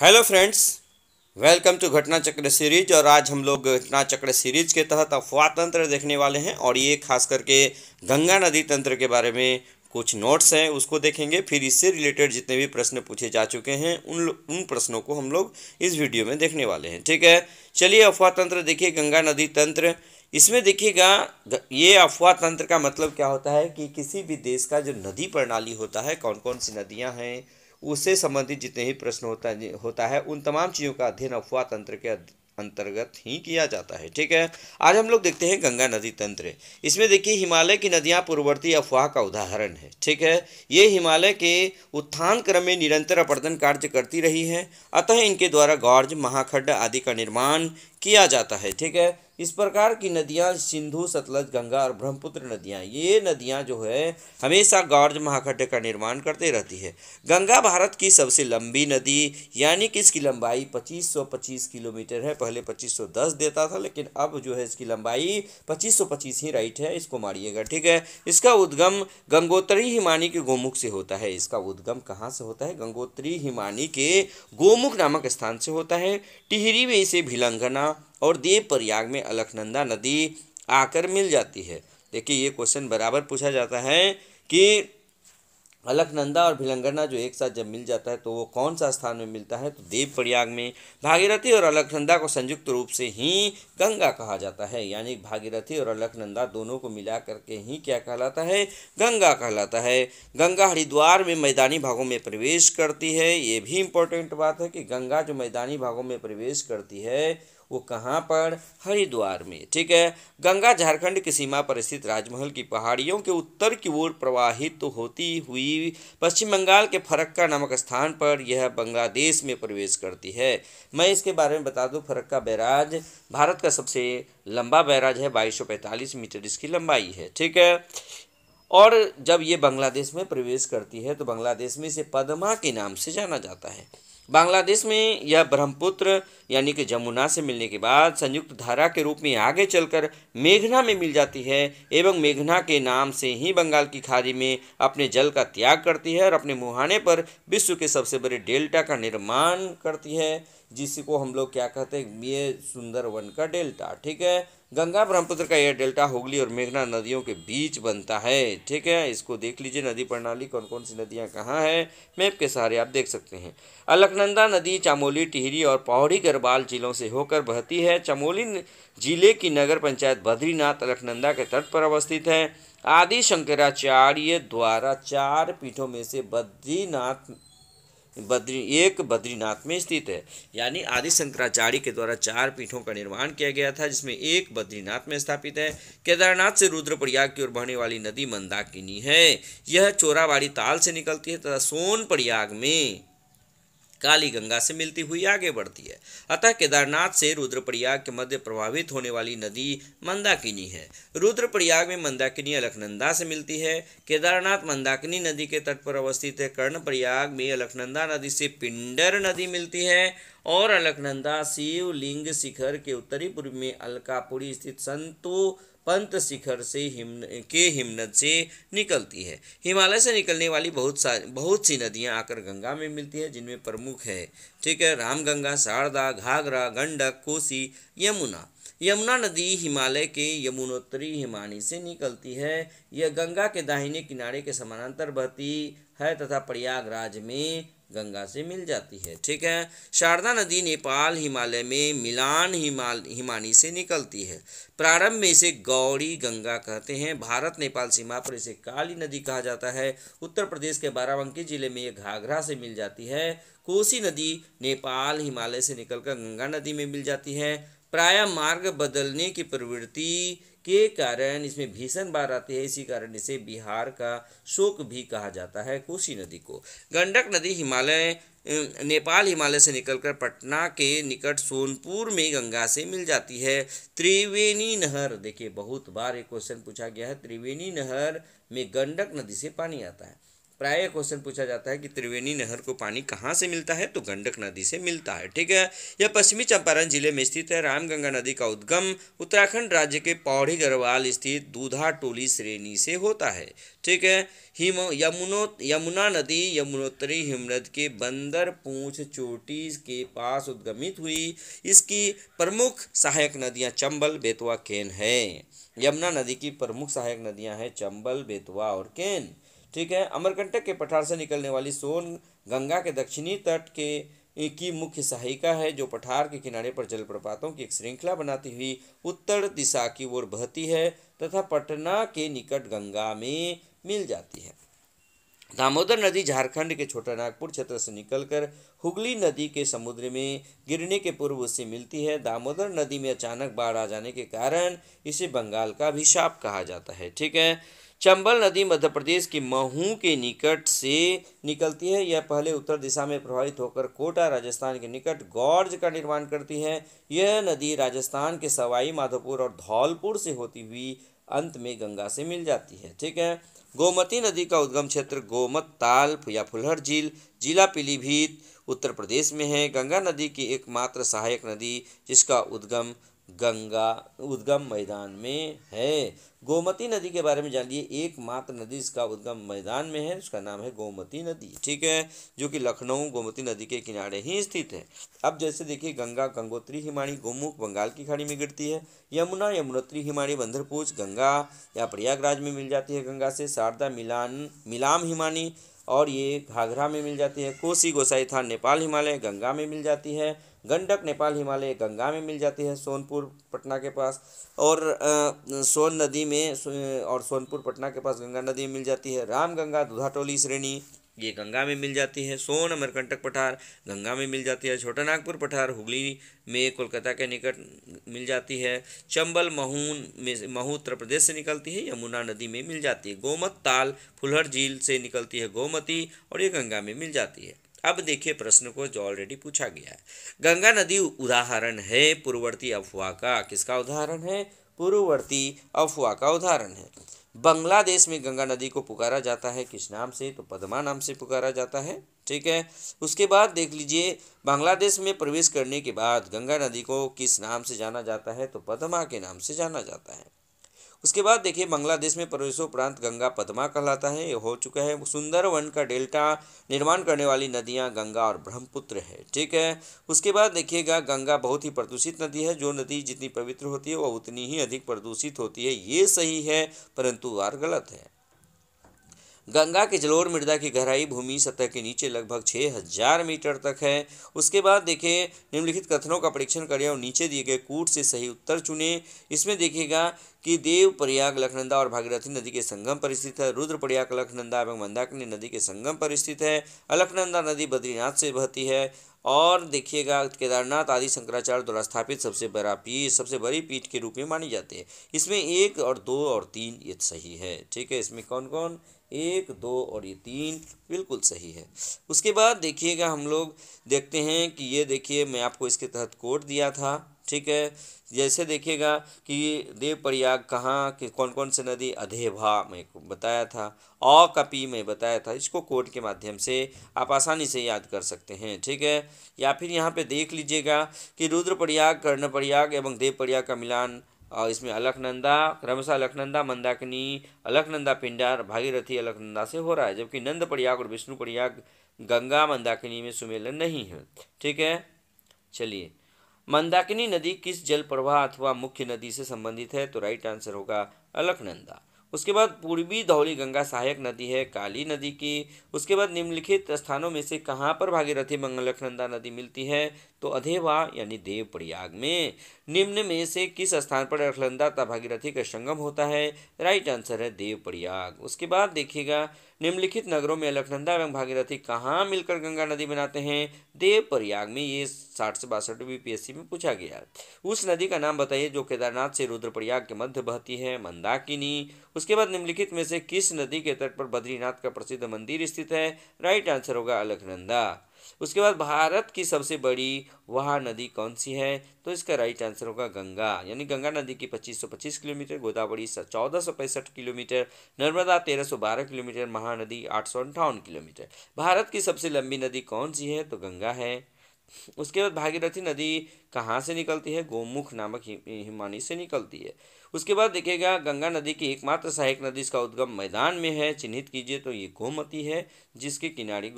hello friends welcome to घटना चक्र series और आज हम लोग घटना चक्र सीरीज के तहत अफवाह तंत्र देखने वाले हैं और ये खास करके गंगा नदी तंत्र के बारे में कुछ नोट्स हैं उसको देखेंगे फिर इससे रिलेटेड जितने भी प्रश्न पूछे जा चुके हैं उन उन प्रश्नों को हम लोग इस वीडियो में देखने वाले हैं ठीक है चलिए अफवाह तंत्र देखिए गंगा नदी तंत्र इसमें देखिएगा ये अफवाह तंत्र का मतलब क्या होता है कि किसी भी देश का जो नदी प्रणाली होता है कौन कौन सी नदियाँ हैं उससे संबंधित जितने भी प्रश्न होता होता है उन तमाम चीज़ों का अध्ययन अफवाह तंत्र के अंतर्गत ही किया जाता है ठीक है आज हम लोग देखते हैं गंगा नदी तंत्र इसमें देखिए हिमालय की नदियां पूर्ववर्ती अफवाह का उदाहरण है ठीक है ये हिमालय के उत्थान क्रम में निरंतर अपर्दन कार्य करती रही हैं अतः इनके द्वारा गौर्ज महाखड्ड आदि का निर्माण किया जाता है ठीक है इस प्रकार की नदियाँ सिंधु सतलज गंगा और ब्रह्मपुत्र नदियाँ ये नदियाँ जो है हमेशा गौरज महाखड्ढ का निर्माण करते रहती है गंगा भारत की सबसे लंबी नदी यानी कि इसकी लंबाई 2525 किलोमीटर है पहले 2510 देता था लेकिन अब जो है इसकी लंबाई 2525 ही राइट है इसको मारिएगा ठीक है इसका उद्गम गंगोत्री हिमानी के गोमुख से होता है इसका उद्गम कहाँ से होता है गंगोत्री हिमानी के गोमुख नामक स्थान से होता है टिहरी में इसे भिलंगना और देव प्रयाग में अलकनंदा नदी आकर मिल जाती है देखिए ये क्वेश्चन बराबर पूछा जाता है कि अलकनंदा और भिलंगना जो एक साथ जब मिल जाता है तो वो कौन सा स्थान में मिलता है तो देव प्रयाग में भागीरथी और अलकनंदा को संयुक्त रूप से ही गंगा कहा जाता है यानी भागीरथी और अलकनंदा दोनों को मिला करके ही क्या कहलाता है गंगा कहलाता है गंगा हरिद्वार में मैदानी भागों में प्रवेश करती है ये भी इम्पोर्टेंट बात है कि गंगा जो मैदानी भागों में प्रवेश करती है वो कहाँ पर हरिद्वार में ठीक है गंगा झारखंड की सीमा पर स्थित राजमहल की पहाड़ियों के उत्तर की ओर प्रवाहित तो होती हुई पश्चिम बंगाल के फरक्का नामक स्थान पर यह बांग्लादेश में प्रवेश करती है मैं इसके बारे में बता दूं फरक्का बैराज भारत का सबसे लंबा बैराज है बाईस मीटर इसकी लंबाई है ठीक है और जब ये बांग्लादेश में प्रवेश करती है तो बांग्लादेश में इसे पदमा के नाम से जाना जाता है बांग्लादेश में यह ब्रह्मपुत्र यानी कि जमुना से मिलने के बाद संयुक्त धारा के रूप में आगे चलकर मेघना में मिल जाती है एवं मेघना के नाम से ही बंगाल की खाड़ी में अपने जल का त्याग करती है और अपने मुहाने पर विश्व के सबसे बड़े डेल्टा का निर्माण करती है जिसको हम लोग क्या कहते हैं ये सुंदरवन का डेल्टा ठीक है गंगा ब्रह्मपुत्र का यह डेल्टा हुगली और मेघना नदियों के बीच बनता है ठीक है इसको देख लीजिए नदी प्रणाली कौन कौन सी नदियाँ कहाँ हैं मैप के सहारे आप देख सकते हैं अलकनंदा नदी चमोली टिहरी और पौड़ी गरबाल जिलों से होकर बहती है चमोली जिले की नगर पंचायत बद्रीनाथ अलकनंदा के तट पर अवस्थित है आदि शंकराचार्य द्वारा चार पीठों में से बद्रीनाथ बद्री एक बद्रीनाथ में स्थित है यानी आदि शंकराचार्य के द्वारा चार पीठों का निर्माण किया गया था जिसमें एक बद्रीनाथ में स्थापित है केदारनाथ से रुद्रप्रयाग की ओर बहने वाली नदी मंदाकिनी है यह चोराबाड़ी ताल से निकलती है तथा सोनप्रयाग में काली गंगा से मिलती हुई आगे बढ़ती है अतः केदारनाथ से रुद्रप्रयाग के मध्य प्रभावित होने वाली नदी मंदाकिनी है रुद्रप्रयाग में मंदाकिनी अलकनंदा से मिलती है केदारनाथ मंदाकिनी नदी के तट पर अवस्थित है कर्णप्रयाग में अलकनंदा नदी से पिंडर नदी मिलती है और अलकनंदा शिवलिंग शिखर के उत्तरी पूर्व में अलकापुरी स्थित संतो पंत शिखर से हिम के हिमनद से निकलती है हिमालय से निकलने वाली बहुत सारी बहुत सी नदियाँ आकर गंगा में मिलती है जिनमें प्रमुख है ठीक है रामगंगा शारदा घाघरा गंडक कोसी यमुना यमुना नदी हिमालय के यमुनोत्तरी हिमानी से निकलती है यह गंगा के दाहिने किनारे के समानांतर बहती है तथा प्रयागराज में गंगा से मिल जाती है ठीक है शारदा नदी नेपाल हिमालय में मिलान हिमाल हिमानी से निकलती है प्रारंभ में इसे गौरी गंगा कहते हैं भारत नेपाल सीमा पर इसे काली नदी कहा जाता है उत्तर प्रदेश के बाराबंकी जिले में ये घाघरा से मिल जाती है कोसी नदी नेपाल हिमालय से निकलकर गंगा नदी में मिल जाती है प्राय मार्ग बदलने की प्रवृत्ति के कारण इसमें भीषण बाढ़ आती है इसी कारण इसे बिहार का शोक भी कहा जाता है कोसी नदी को गंडक नदी हिमालय नेपाल हिमालय से निकलकर पटना के निकट सोनपुर में गंगा से मिल जाती है त्रिवेणी नहर देखिए बहुत बार एक क्वेश्चन पूछा गया है त्रिवेणी नहर में गंडक नदी से पानी आता है प्राय क्वेश्चन पूछा जाता है कि त्रिवेणी नहर को पानी कहाँ से मिलता है तो गंडक नदी से मिलता है ठीक है यह पश्चिमी चंपारण जिले में स्थित है रामगंगा नदी का उद्गम उत्तराखंड राज्य के पौड़ी गढ़वाल स्थित दूधा टोली श्रेणी से होता है ठीक है हिम यमुनो यमुना नदी यमुनोत्तरी हिमनद के बंदर पूछ चोटी के पास उद्गमित हुई इसकी प्रमुख सहायक नदियाँ चंबल बेतवा केन है यमुना नदी की प्रमुख सहायक नदियाँ हैं चंबल बेतवा और केन ठीक है अमरकंटक के पठार से निकलने वाली सोन गंगा के दक्षिणी तट के की मुख्य सहायिका है जो पठार के किनारे पर जलप्रपातों की एक श्रृंखला बनाती हुई उत्तर दिशा की ओर बहती है तथा पटना के निकट गंगा में मिल जाती है दामोदर नदी झारखंड के छोटा नागपुर क्षेत्र से निकलकर हुगली नदी के समुद्र में गिरने के पूर्व उससे मिलती है दामोदर नदी में अचानक बाढ़ आ जाने के कारण इसे बंगाल का अभिशाप कहा जाता है ठीक है चंबल नदी मध्य प्रदेश के महू के निकट से निकलती है यह पहले उत्तर दिशा में प्रवाहित होकर कोटा राजस्थान के निकट गौरज का निर्माण करती है यह नदी राजस्थान के सवाई माधोपुर और धौलपुर से होती हुई अंत में गंगा से मिल जाती है ठीक है गोमती नदी का उद्गम क्षेत्र गोमत ताल या फुलहर झील जिला पीलीभीत उत्तर प्रदेश में है गंगा नदी की एकमात्र सहायक नदी जिसका उद्गम गंगा उद्गम मैदान में है गोमती नदी के बारे में जान लिए एकमात्र नदी इसका उद्गम मैदान में है उसका नाम है गोमती नदी ठीक है जो कि लखनऊ गोमती नदी के किनारे ही स्थित है अब जैसे देखिए गंगा गंगोत्री हिमाणी गोमुख बंगाल की खाड़ी में गिरती है यमुना यमुनोत्री हिमाणी बंधरपूछ गंगा या प्रयागराज में मिल जाती है गंगा से शारदा मिलान मिलाम हिमानी और ये घाघरा में मिल जाती है कोसी गोसाई थान नेपाल हिमालय गंगा में मिल जाती है गंडक नेपाल हिमालय गंगा में मिल जाती है सोनपुर पटना के पास और सोन नदी में और सोनपुर पटना के पास गंगा नदी मिल जाती है रामगंगा दुधाटोली श्रेणी ये गंगा में मिल जाती है सोन अमरकंटक पठार गंगा में मिल जाती है छोटा नागपुर पठार हुगली में कोलकाता के निकट मिल जाती है चंबल महून में महू उत्तर प्रदेश से निकलती है यमुना नदी में मिल जाती है गोमत ताल फुलहर झील से निकलती है गोमती और ये गंगा में मिल जाती है अब देखिए प्रश्न को जो ऑलरेडी पूछा गया है गंगा नदी उदाहरण है पूर्ववर्ती अफवाह का किसका उदाहरण है पूर्ववर्ती अफवाह का उदाहरण है बांग्लादेश में गंगा नदी को पुकारा जाता है किस नाम से तो पदमा नाम से पुकारा जाता है ठीक है उसके बाद देख लीजिए बांग्लादेश में प्रवेश करने के बाद गंगा नदी को किस नाम से जाना जाता है तो पदमा के नाम से जाना जाता है उसके बाद देखिए बांग्लादेश में प्रवेशों प्रांत गंगा पद्मा कहलाता है ये हो चुका है सुंदरवन का डेल्टा निर्माण करने वाली नदियाँ गंगा और ब्रह्मपुत्र है ठीक है उसके बाद देखिएगा गंगा बहुत ही प्रदूषित नदी है जो नदी जितनी पवित्र होती है वह उतनी ही अधिक प्रदूषित होती है ये सही है परंतु वार गलत है गंगा के जलोर मृदा की गहराई भूमि सतह के नीचे लगभग छः हजार मीटर तक है उसके बाद देखिए निम्नलिखित कथनों का परीक्षण करें और नीचे दिए गए कूट से सही उत्तर चुने इसमें देखिएगा कि देव प्रयाग लखनंदा और भागीरथी नदी के संगम पर स्थित है रुद्र प्रयाग लखनंदा एवं मंदाकिनी नदी के संगम पर स्थित है अलखनंदा नदी बद्रीनाथ से बहती है और देखिएगा केदारनाथ आदि शंकराचार्य द्वारा स्थापित सबसे बड़ा पीठ सबसे बड़ी पीठ के रूप में मानी जाती है इसमें एक और दो और तीन ये सही है ठीक है इसमें कौन कौन एक दो और ये तीन बिल्कुल सही है उसके बाद देखिएगा हम लोग देखते हैं कि ये देखिए मैं आपको इसके तहत कोड दिया था ठीक है जैसे देखिएगा कि देव प्रयाग कहाँ कि कौन कौन से नदी अधेभा मैं बताया था औ कपी मैं बताया था इसको कोड के माध्यम से आप आसानी से याद कर सकते हैं ठीक है या फिर यहाँ पे देख लीजिएगा कि रुद्र प्रयाग कर्ण प्रयाग एवं देव प्रयाग का मिलान और इसमें अलकनंदा क्रमशः अलकनंदा मंदाकिनी अलकनंदा पिंडार भागीरथी अलकनंदा से हो रहा है जबकि नंद प्रयाग और विष्णु प्रयाग गंगा मंदाकिनी में सुमेलन नहीं है ठीक है चलिए मंदाकिनी नदी किस जल प्रवाह अथवा मुख्य नदी से संबंधित है तो राइट आंसर होगा अलकनंदा उसके बाद पूर्वी धौली गंगा सहायक नदी है काली नदी की उसके बाद निम्नलिखित स्थानों में से कहाँ पर भागीरथी मंगलखनंदा नदी मिलती है तो अधेवा यानी देव प्रयाग में निम्न में से किस स्थान पर अखलंदा तथा भागीरथी का संगम होता है राइट आंसर है देव प्रयाग उसके बाद देखिएगा निम्नलिखित नगरों में अलकनंदा एवं भागीरथी कहाँ मिलकर गंगा नदी बनाते हैं देव प्रयाग में ये साठ से बासठ बीपीएससी में पूछा गया उस नदी का नाम बताइए जो केदारनाथ से रुद्रप्रयाग के मध्य बहती है मंदाकिनी उसके बाद निम्नलिखित में से किस नदी के तट पर बद्रीनाथ का प्रसिद्ध मंदिर स्थित है राइट आंसर होगा अलकनंदा उसके बाद भारत की सबसे बड़ी वहा नदी कौन सी है तो इसका राइट आंसर होगा गंगा यानी गंगा नदी की 2525 किलोमीटर गोदावरी चौदह किलोमीटर नर्मदा 1312 किलोमीटर महानदी आठ किलोमीटर भारत की सबसे लंबी नदी कौन सी है तो गंगा है उसके बाद भागीरथी नदी कहाँ से निकलती है गोमुख नामक हिमानी से निकलती है उसके बाद देखिएगा गंगा नदी की एकमात्र सहायक नदी इसका उद्गम मैदान में है चिन्हित कीजिए तो ये गोमती है जिसके किनारे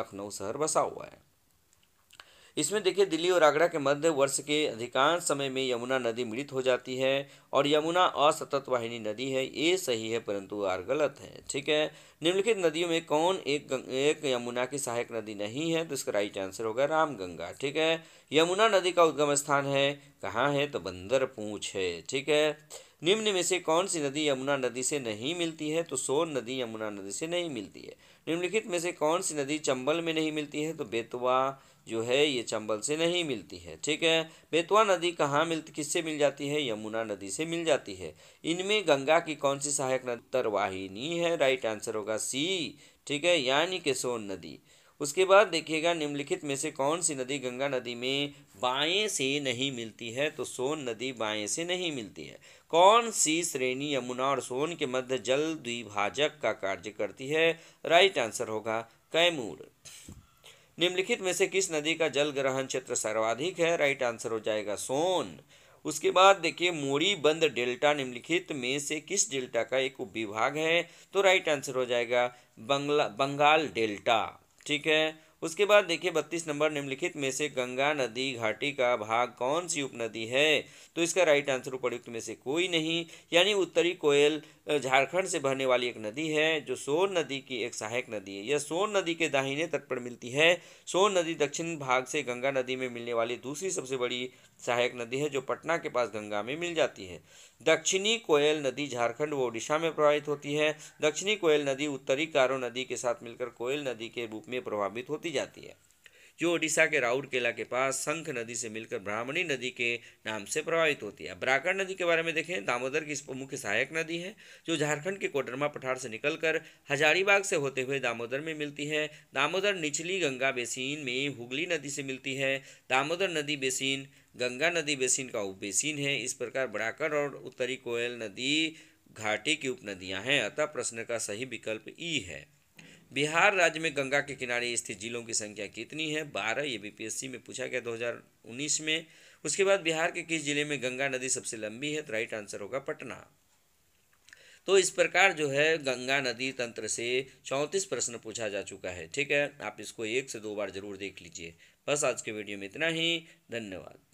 लखनऊ शहर बसा हुआ है इसमें देखिए दिल्ली और आगरा के मध्य वर्ष के अधिकांश समय में यमुना नदी मृत हो जाती है और यमुना असतत वाहिनी नदी है ये सही है परंतु आर गलत है ठीक है निम्नलिखित नदियों में कौन एक एक यमुना की सहायक नदी नहीं है तो इसका राइट आंसर होगा रामगंगा ठीक है यमुना नदी का उद्गम स्थान है कहाँ है तो बंदर पूछ है ठीक है निम्न में से कौन सी नदी यमुना नदी से नहीं मिलती है तो सोन नदी यमुना नदी से नहीं मिलती है निम्नलिखित में से कौन सी नदी चंबल में नहीं मिलती है तो बेतवा जो है ये चंबल से नहीं मिलती है ठीक है बेतवा नदी कहाँ मिलती किससे मिल जाती है यमुना नदी से मिल जाती है इनमें गंगा की कौन सी सहायक नदी तरवाहिनी है राइट आंसर होगा सी ठीक है यानी कि सोन नदी उसके बाद देखिएगा निम्नलिखित में से कौन सी नदी गंगा नदी में बाएं से नहीं मिलती है तो सोन नदी बाएं से नहीं मिलती है कौन सी श्रेणी यमुना और सोन के मध्य जल द्विभाजक का कार्य करती है राइट आंसर होगा कैमूर निम्नलिखित में से किस नदी का जल ग्रहण क्षेत्र सर्वाधिक है राइट आंसर हो जाएगा सोन उसके बाद देखिए मोरी बंद डेल्टा निम्नलिखित में से किस डेल्टा का एक उपविभाग है तो राइट आंसर हो जाएगा बंगला बंगाल डेल्टा ठीक है उसके बाद देखिए बत्तीस नंबर निम्नलिखित में से गंगा नदी घाटी का भाग कौन सी उपनदी है तो इसका राइट आंसर उपयुक्त में से कोई नहीं यानी उत्तरी कोयल झारखंड से बहने वाली एक नदी है जो सोन नदी की एक सहायक नदी है यह सोन नदी के दाहिने तट पर मिलती है सोन नदी दक्षिण भाग से गंगा नदी में मिलने वाली दूसरी सबसे बड़ी सहायक नदी है जो पटना के पास गंगा में मिल जाती है दक्षिणी कोयल नदी झारखंड व ओडिशा में प्रवाहित होती है दक्षिणी कोयल नदी उत्तरी कारो नदी के साथ मिलकर कोयल नदी के रूप में प्रभावित होती जाती है जो ओडिशा के राउरकेला के पास शंख नदी से मिलकर ब्राह्मणी नदी के नाम से प्रभावित होती है ब्राकर नदी के बारे में देखें दामोदर की मुख्य सहायक नदी है जो झारखंड के कोडरमा पठार से निकलकर हजारीबाग से होते हुए दामोदर में मिलती है दामोदर निचली गंगा बेसिन में हुगली नदी से मिलती है दामोदर नदी बेसिन गंगा नदी बेसिन का उपबेसिन है इस प्रकार बराकर और उत्तरी कोयल नदी घाटी की उपनदियां हैं अतः प्रश्न का सही विकल्प ई है बिहार राज्य में गंगा के किनारे स्थित जिलों की संख्या कितनी है बारह ये बीपीएससी में पूछा गया 2019 में उसके बाद बिहार के किस जिले में गंगा नदी सबसे लंबी है तो राइट आंसर होगा पटना तो इस प्रकार जो है गंगा नदी तंत्र से चौंतीस प्रश्न पूछा जा चुका है ठीक है आप इसको एक से दो बार जरूर देख लीजिए बस आज के वीडियो में इतना ही धन्यवाद